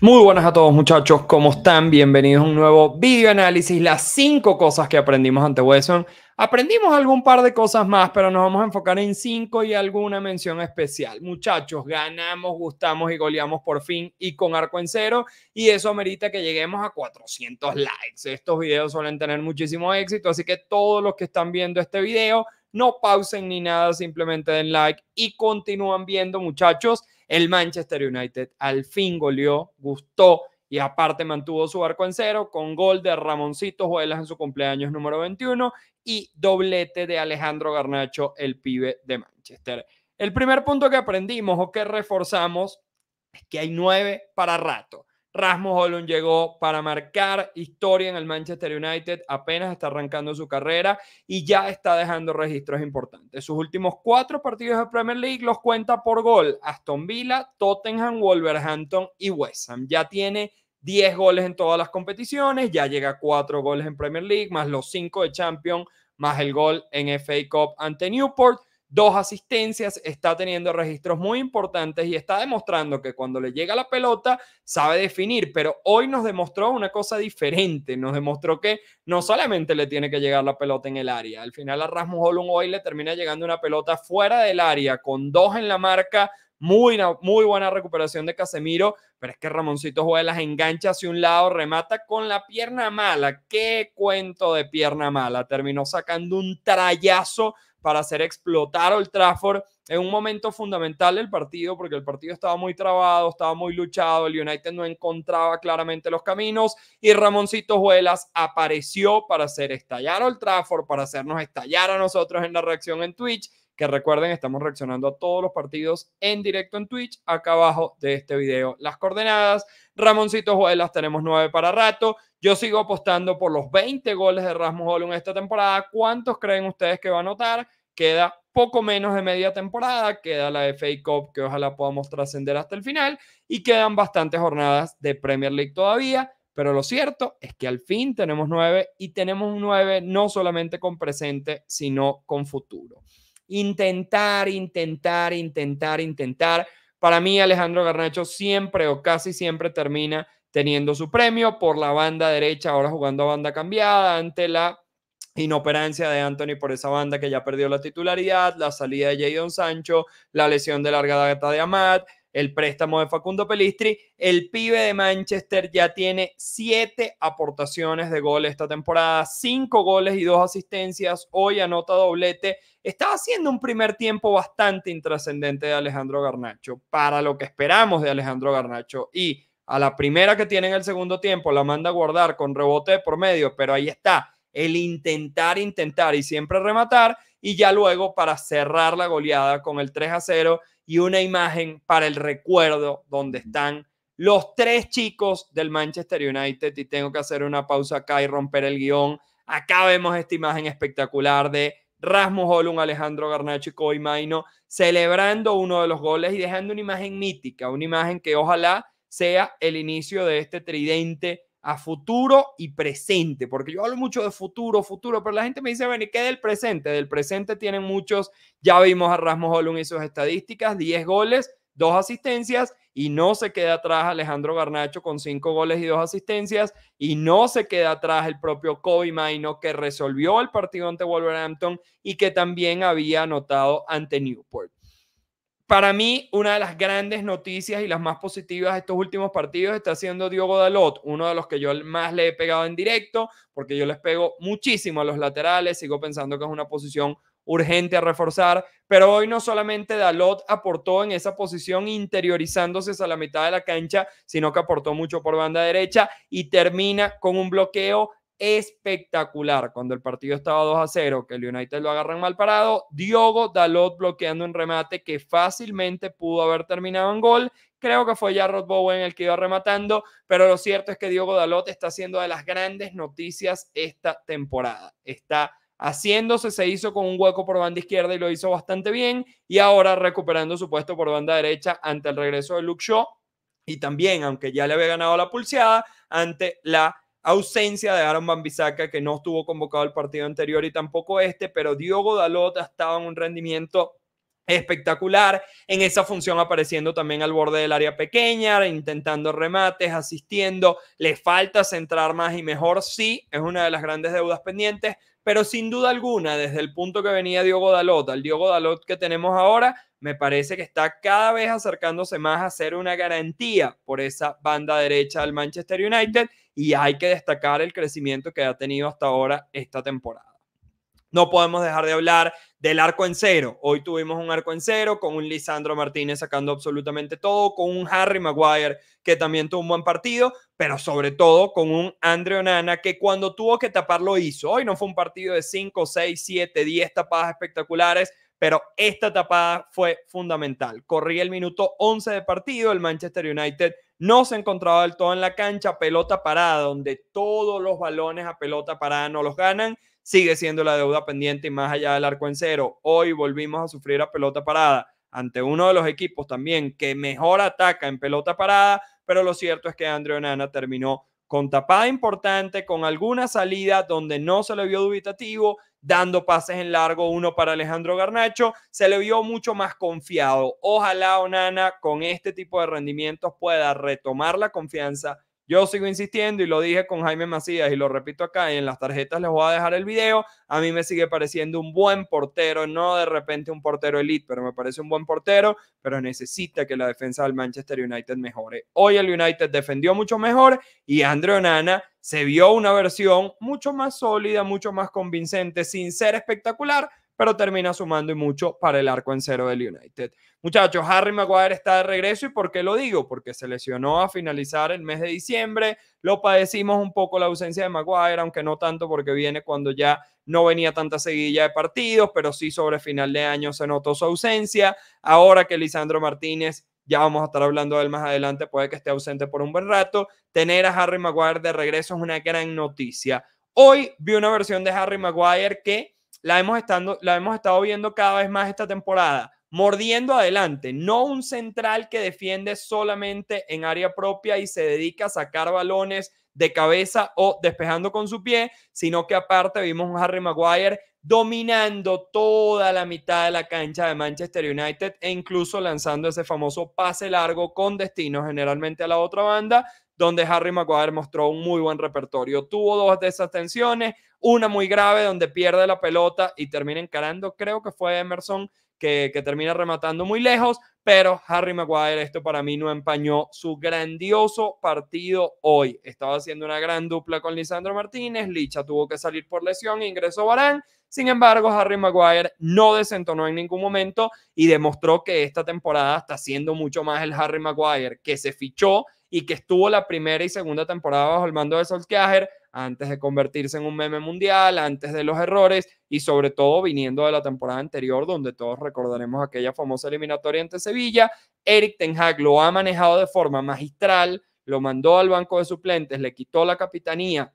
Muy buenas a todos muchachos, ¿cómo están? Bienvenidos a un nuevo video análisis, las cinco cosas que aprendimos ante Wesson. Aprendimos algún par de cosas más, pero nos vamos a enfocar en cinco y alguna mención especial. Muchachos, ganamos, gustamos y goleamos por fin y con arco en cero y eso amerita que lleguemos a 400 likes. Estos videos suelen tener muchísimo éxito, así que todos los que están viendo este video, no pausen ni nada, simplemente den like y continúan viendo muchachos. El Manchester United al fin goleó, gustó y aparte mantuvo su arco en cero con gol de Ramoncito Juelas en su cumpleaños número 21 y doblete de Alejandro Garnacho, el pibe de Manchester. El primer punto que aprendimos o que reforzamos es que hay nueve para rato. Rasmus Holland llegó para marcar historia en el Manchester United, apenas está arrancando su carrera y ya está dejando registros importantes. Sus últimos cuatro partidos de Premier League los cuenta por gol Aston Villa, Tottenham, Wolverhampton y West Ham. Ya tiene 10 goles en todas las competiciones, ya llega a cuatro goles en Premier League, más los cinco de Champions, más el gol en FA Cup ante Newport dos asistencias, está teniendo registros muy importantes y está demostrando que cuando le llega la pelota sabe definir, pero hoy nos demostró una cosa diferente, nos demostró que no solamente le tiene que llegar la pelota en el área, al final a Rasmus Holland hoy le termina llegando una pelota fuera del área con dos en la marca. Muy, muy buena recuperación de Casemiro, pero es que Ramoncito juega las engancha hacia un lado, remata con la pierna mala. ¡Qué cuento de pierna mala! Terminó sacando un trayazo para hacer explotar Old Trafford en un momento fundamental del partido, porque el partido estaba muy trabado, estaba muy luchado, el United no encontraba claramente los caminos y Ramoncito Juelas apareció para hacer estallar Old Trafford, para hacernos estallar a nosotros en la reacción en Twitch, que recuerden, estamos reaccionando a todos los partidos en directo en Twitch, acá abajo de este video las coordenadas. Ramoncito Juelas, tenemos nueve para rato. Yo sigo apostando por los 20 goles de Rasmus en esta temporada. ¿Cuántos creen ustedes que va a anotar? Queda poco menos de media temporada, queda la FA Cup que ojalá podamos trascender hasta el final y quedan bastantes jornadas de Premier League todavía. Pero lo cierto es que al fin tenemos nueve y tenemos un nueve no solamente con presente, sino con futuro. Intentar, intentar, intentar, intentar. Para mí, Alejandro Garnacho siempre o casi siempre termina teniendo su premio por la banda derecha, ahora jugando a banda cambiada ante la inoperancia de Anthony por esa banda que ya perdió la titularidad, la salida de Jadon Sancho, la lesión de larga data de Amat, el préstamo de Facundo Pelistri. El pibe de Manchester ya tiene siete aportaciones de gol esta temporada, cinco goles y dos asistencias. Hoy anota doblete. Está haciendo un primer tiempo bastante intrascendente de Alejandro Garnacho para lo que esperamos de Alejandro Garnacho y a la primera que tienen el segundo tiempo, la manda a guardar con rebote de por medio, pero ahí está el intentar, intentar y siempre rematar y ya luego para cerrar la goleada con el 3 a 0 y una imagen para el recuerdo donde están los tres chicos del Manchester United y tengo que hacer una pausa acá y romper el guión. Acá vemos esta imagen espectacular de Rasmus Holum, Alejandro Garnacho y celebrando uno de los goles y dejando una imagen mítica, una imagen que ojalá sea el inicio de este tridente a futuro y presente, porque yo hablo mucho de futuro, futuro, pero la gente me dice, ven ¿y qué del presente? Del presente tienen muchos, ya vimos a Rasmus Holum y sus estadísticas, 10 goles, 2 asistencias, y no se queda atrás Alejandro Garnacho con 5 goles y 2 asistencias, y no se queda atrás el propio Kobe Maino que resolvió el partido ante Wolverhampton y que también había anotado ante Newport. Para mí, una de las grandes noticias y las más positivas de estos últimos partidos está siendo Diogo Dalot, uno de los que yo más le he pegado en directo, porque yo les pego muchísimo a los laterales, sigo pensando que es una posición urgente a reforzar, pero hoy no solamente Dalot aportó en esa posición interiorizándose a la mitad de la cancha, sino que aportó mucho por banda derecha y termina con un bloqueo espectacular. Cuando el partido estaba 2 a 0, que el United lo agarran mal parado, Diogo Dalot bloqueando un remate que fácilmente pudo haber terminado en gol. Creo que fue Rod Bowen el que iba rematando, pero lo cierto es que Diogo Dalot está haciendo de las grandes noticias esta temporada. Está haciéndose, se hizo con un hueco por banda izquierda y lo hizo bastante bien, y ahora recuperando su puesto por banda derecha ante el regreso de Luke Shaw y también, aunque ya le había ganado la pulseada, ante la ausencia de Aaron Bambisaca, que no estuvo convocado al partido anterior y tampoco este, pero Diogo Dalot ha estado en un rendimiento espectacular. En esa función apareciendo también al borde del área pequeña, intentando remates, asistiendo. Le falta centrar más y mejor, sí, es una de las grandes deudas pendientes, pero sin duda alguna, desde el punto que venía Diogo Dalot, al Diogo Dalot que tenemos ahora, me parece que está cada vez acercándose más a ser una garantía por esa banda derecha del Manchester United y hay que destacar el crecimiento que ha tenido hasta ahora esta temporada. No podemos dejar de hablar del arco en cero. Hoy tuvimos un arco en cero con un Lisandro Martínez sacando absolutamente todo, con un Harry Maguire que también tuvo un buen partido, pero sobre todo con un Andre Onana que cuando tuvo que tapar lo hizo. Hoy no fue un partido de 5, 6, 7, 10 tapadas espectaculares, pero esta tapada fue fundamental. Corría el minuto 11 de partido, el Manchester United no se encontraba del todo en la cancha, pelota parada, donde todos los balones a pelota parada no los ganan, sigue siendo la deuda pendiente y más allá del arco en cero. Hoy volvimos a sufrir a pelota parada ante uno de los equipos también que mejor ataca en pelota parada, pero lo cierto es que Andrea Nana terminó con tapada importante, con alguna salida donde no se le vio dubitativo dando pases en largo, uno para Alejandro Garnacho, se le vio mucho más confiado. Ojalá Onana con este tipo de rendimientos pueda retomar la confianza. Yo sigo insistiendo y lo dije con Jaime Macías y lo repito acá y en las tarjetas les voy a dejar el video. A mí me sigue pareciendo un buen portero, no de repente un portero elite, pero me parece un buen portero, pero necesita que la defensa del Manchester United mejore. Hoy el United defendió mucho mejor y Andre Onana se vio una versión mucho más sólida, mucho más convincente, sin ser espectacular, pero termina sumando y mucho para el arco en cero del United. Muchachos, Harry Maguire está de regreso y ¿por qué lo digo? Porque se lesionó a finalizar el mes de diciembre, lo padecimos un poco la ausencia de Maguire, aunque no tanto porque viene cuando ya no venía tanta seguilla de partidos, pero sí sobre final de año se notó su ausencia. Ahora que Lisandro Martínez ya vamos a estar hablando de él más adelante, puede que esté ausente por un buen rato. Tener a Harry Maguire de regreso es una gran noticia. Hoy vi una versión de Harry Maguire que la hemos, estando, la hemos estado viendo cada vez más esta temporada, mordiendo adelante, no un central que defiende solamente en área propia y se dedica a sacar balones de cabeza o despejando con su pie, sino que aparte vimos un Harry Maguire dominando toda la mitad de la cancha de Manchester United e incluso lanzando ese famoso pase largo con destino generalmente a la otra banda, donde Harry Maguire mostró un muy buen repertorio. Tuvo dos de esas tensiones, una muy grave donde pierde la pelota y termina encarando, creo que fue Emerson que, que termina rematando muy lejos, pero Harry Maguire, esto para mí no empañó su grandioso partido hoy. Estaba haciendo una gran dupla con Lisandro Martínez, Licha tuvo que salir por lesión, ingresó Barán. Sin embargo, Harry Maguire no desentonó en ningún momento y demostró que esta temporada está siendo mucho más el Harry Maguire que se fichó y que estuvo la primera y segunda temporada bajo el mando de Solskjaer antes de convertirse en un meme mundial, antes de los errores y sobre todo viniendo de la temporada anterior donde todos recordaremos aquella famosa eliminatoria ante Sevilla. Eric Ten Hag lo ha manejado de forma magistral, lo mandó al banco de suplentes, le quitó la capitanía,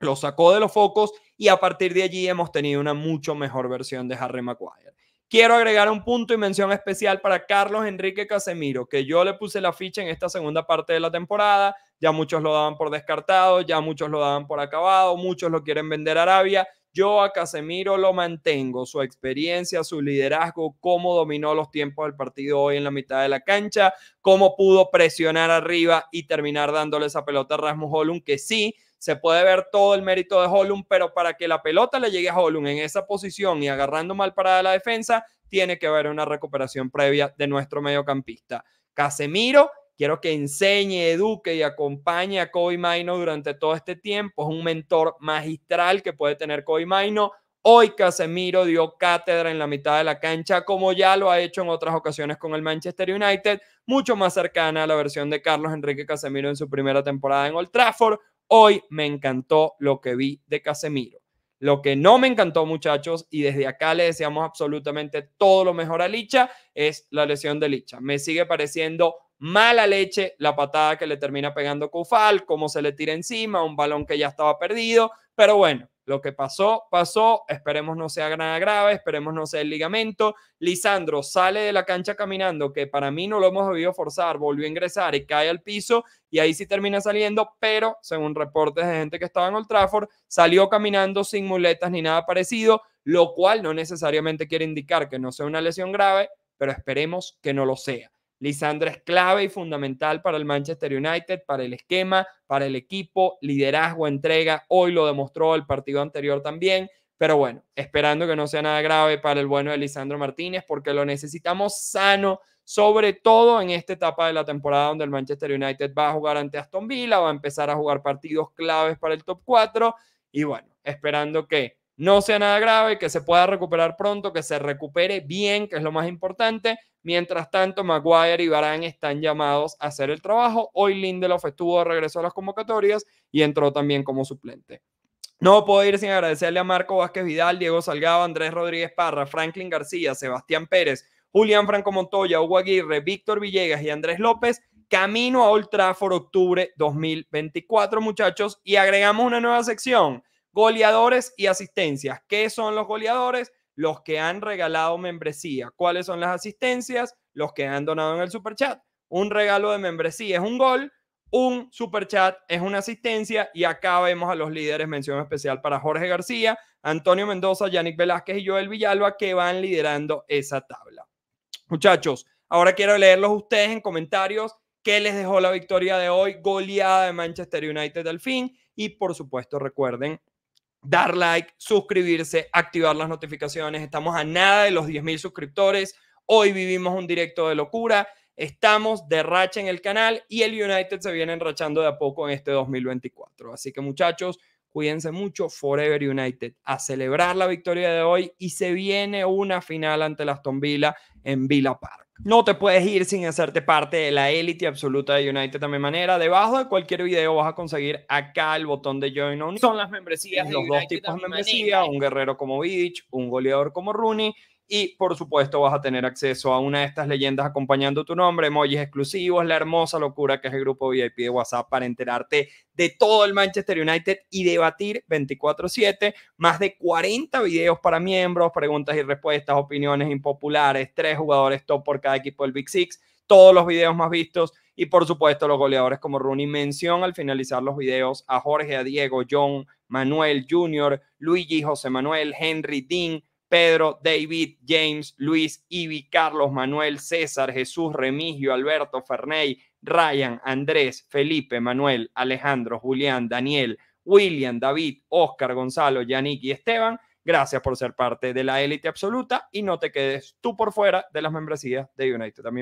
lo sacó de los focos y a partir de allí hemos tenido una mucho mejor versión de Harry Maguire. Quiero agregar un punto y mención especial para Carlos Enrique Casemiro, que yo le puse la ficha en esta segunda parte de la temporada. Ya muchos lo daban por descartado, ya muchos lo daban por acabado, muchos lo quieren vender a Arabia. Yo a Casemiro lo mantengo, su experiencia, su liderazgo, cómo dominó los tiempos del partido hoy en la mitad de la cancha, cómo pudo presionar arriba y terminar dándole esa pelota a Rasmus Hollum, que sí se puede ver todo el mérito de Holum, pero para que la pelota le llegue a Holum en esa posición y agarrando mal parada la defensa, tiene que haber una recuperación previa de nuestro mediocampista. Casemiro quiero que enseñe, eduque y acompañe a Kobe Maino durante todo este tiempo. Es un mentor magistral que puede tener Kobe Maino. Hoy Casemiro dio cátedra en la mitad de la cancha, como ya lo ha hecho en otras ocasiones con el Manchester United, mucho más cercana a la versión de Carlos Enrique Casemiro en su primera temporada en Old Trafford. Hoy me encantó lo que vi de Casemiro. Lo que no me encantó, muchachos, y desde acá le deseamos absolutamente todo lo mejor a Licha, es la lesión de Licha. Me sigue pareciendo mala leche la patada que le termina pegando Cufal, cómo se le tira encima, un balón que ya estaba perdido, pero bueno, lo que pasó, pasó. Esperemos no sea nada grave, esperemos no sea el ligamento. Lisandro sale de la cancha caminando, que para mí no lo hemos debido forzar, volvió a ingresar y cae al piso y ahí sí termina saliendo, pero según reportes de gente que estaba en Old Trafford, salió caminando sin muletas ni nada parecido, lo cual no necesariamente quiere indicar que no sea una lesión grave, pero esperemos que no lo sea. Lisandro es clave y fundamental para el Manchester United, para el esquema, para el equipo, liderazgo, entrega. Hoy lo demostró el partido anterior también. Pero bueno, esperando que no sea nada grave para el bueno de Lisandro Martínez, porque lo necesitamos sano, sobre todo en esta etapa de la temporada donde el Manchester United va a jugar ante Aston Villa, va a empezar a jugar partidos claves para el top 4. Y bueno, esperando que no sea nada grave, que se pueda recuperar pronto, que se recupere bien, que es lo más importante. Mientras tanto, Maguire y Barán están llamados a hacer el trabajo. Hoy Lindelof estuvo de regreso a las convocatorias y entró también como suplente. No puedo ir sin agradecerle a Marco Vázquez Vidal, Diego Salgado, Andrés Rodríguez Parra, Franklin García, Sebastián Pérez, Julián Franco Montoya, Hugo Aguirre, Víctor Villegas y Andrés López camino a Old Trafford octubre 2024, muchachos, y agregamos una nueva sección Goleadores y asistencias. ¿Qué son los goleadores? Los que han regalado membresía. ¿Cuáles son las asistencias? Los que han donado en el superchat. Un regalo de membresía es un gol, un superchat es una asistencia y acá vemos a los líderes. Mención especial para Jorge García, Antonio Mendoza, Yannick Velázquez y Joel Villalba que van liderando esa tabla. Muchachos, ahora quiero leerlos ustedes en comentarios qué les dejó la victoria de hoy, goleada de Manchester United al fin y por supuesto recuerden dar like, suscribirse, activar las notificaciones. Estamos a nada de los 10.000 suscriptores. Hoy vivimos un directo de locura. Estamos de racha en el canal y el United se viene enrachando de a poco en este 2024. Así que muchachos, cuídense mucho. Forever United a celebrar la victoria de hoy y se viene una final ante el Aston Villa en Villa Park. No te puedes ir sin hacerte parte de la élite absoluta de United de mi manera. Debajo de cualquier video vas a conseguir acá el botón de Join On. Son las membresías, los dos tipos de membresía, un guerrero como Vidic, un goleador como Rooney y por supuesto vas a tener acceso a una de estas leyendas acompañando tu nombre, emojis exclusivos, la hermosa locura que es el grupo VIP de WhatsApp para enterarte de todo el Manchester United y debatir 24/7, más de 40 videos para miembros, preguntas y respuestas, opiniones impopulares, tres jugadores top por cada equipo del Big Six, todos los videos más vistos y por supuesto los goleadores como Rooney. Mención al finalizar los videos a Jorge, a Diego, John, Manuel Junior, Luigi, José Manuel, Henry, Dean, Pedro, David, James, Luis, Ivy, Carlos, Manuel, César, Jesús, Remigio, Alberto, Ferney, Ryan, Andrés, Felipe, Manuel, Alejandro, Julián, Daniel, William, David, Oscar, Gonzalo, Yannick y Esteban. Gracias por ser parte de la élite absoluta y no te quedes tú por fuera de las membresías de United. También